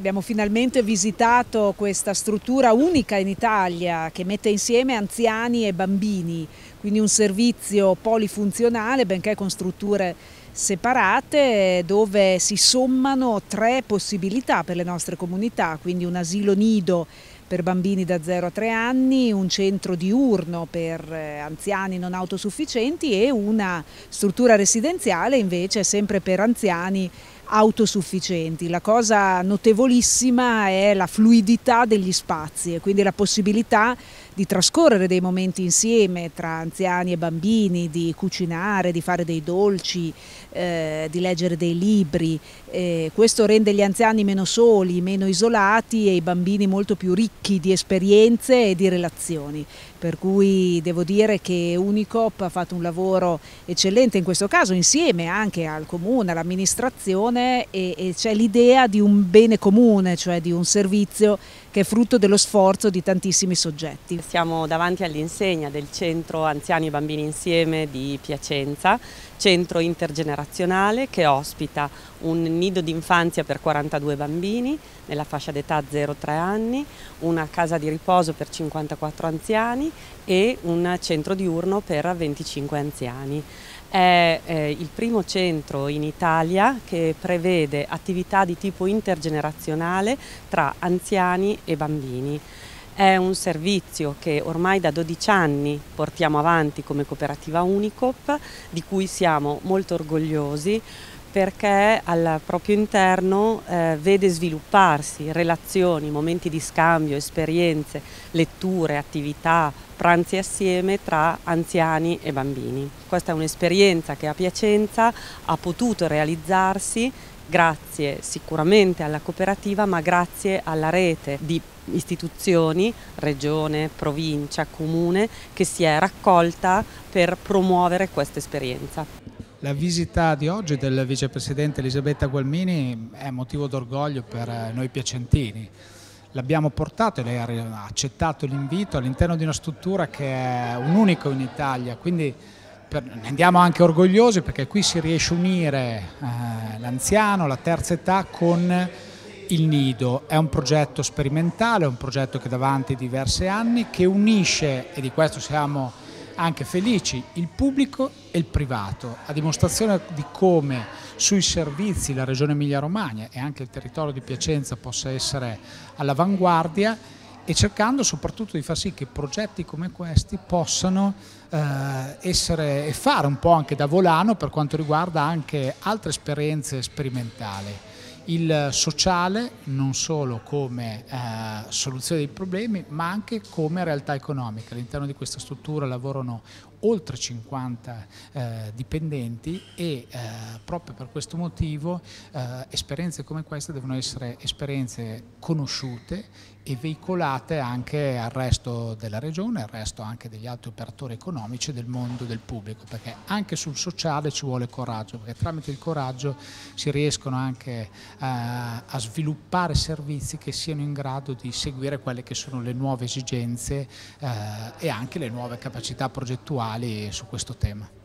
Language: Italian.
Abbiamo finalmente visitato questa struttura unica in Italia che mette insieme anziani e bambini, quindi un servizio polifunzionale benché con strutture separate dove si sommano tre possibilità per le nostre comunità, quindi un asilo nido per bambini da 0 a 3 anni, un centro diurno per eh, anziani non autosufficienti e una struttura residenziale invece sempre per anziani autosufficienti. La cosa notevolissima è la fluidità degli spazi e quindi la possibilità di trascorrere dei momenti insieme tra anziani e bambini, di cucinare, di fare dei dolci, eh, di leggere dei libri. Eh, questo rende gli anziani meno soli, meno isolati e i bambini molto più ricchi di esperienze e di relazioni per cui devo dire che Unicop ha fatto un lavoro eccellente in questo caso insieme anche al comune, all'amministrazione e, e c'è l'idea di un bene comune, cioè di un servizio che è frutto dello sforzo di tantissimi soggetti. Siamo davanti all'insegna del centro Anziani e Bambini Insieme di Piacenza, centro intergenerazionale che ospita un nido d'infanzia per 42 bambini nella fascia d'età 0-3 anni, una casa di riposo per 54 anziani e un centro diurno per 25 anziani. È eh, il primo centro in Italia che prevede attività di tipo intergenerazionale tra anziani e bambini. È un servizio che ormai da 12 anni portiamo avanti come cooperativa Unicop, di cui siamo molto orgogliosi, perché al proprio interno eh, vede svilupparsi relazioni, momenti di scambio, esperienze, letture, attività, pranzi assieme tra anziani e bambini. Questa è un'esperienza che a Piacenza ha potuto realizzarsi grazie sicuramente alla cooperativa ma grazie alla rete di istituzioni, regione, provincia, comune che si è raccolta per promuovere questa esperienza. La visita di oggi del vicepresidente Elisabetta Gualmini è motivo d'orgoglio per eh, noi piacentini. L'abbiamo portato e lei ha accettato l'invito all'interno di una struttura che è un unico in Italia, quindi per, ne andiamo anche orgogliosi perché qui si riesce a unire eh, l'anziano, la terza età con il nido. È un progetto sperimentale, è un progetto che è davanti diversi anni, che unisce, e di questo siamo anche felici il pubblico e il privato, a dimostrazione di come sui servizi la Regione Emilia-Romagna e anche il territorio di Piacenza possa essere all'avanguardia e cercando soprattutto di far sì che progetti come questi possano eh, essere e fare un po' anche da volano per quanto riguarda anche altre esperienze sperimentali il sociale non solo come eh, soluzione dei problemi ma anche come realtà economica. All'interno di questa struttura lavorano oltre 50 eh, dipendenti e eh, proprio per questo motivo eh, esperienze come queste devono essere esperienze conosciute e veicolate anche al resto della regione, al resto anche degli altri operatori economici del mondo del pubblico, perché anche sul sociale ci vuole coraggio, perché tramite il coraggio si riescono anche a, eh, a sviluppare servizi che siano in grado di seguire quelle che sono le nuove esigenze eh, e anche le nuove capacità progettuali su questo tema.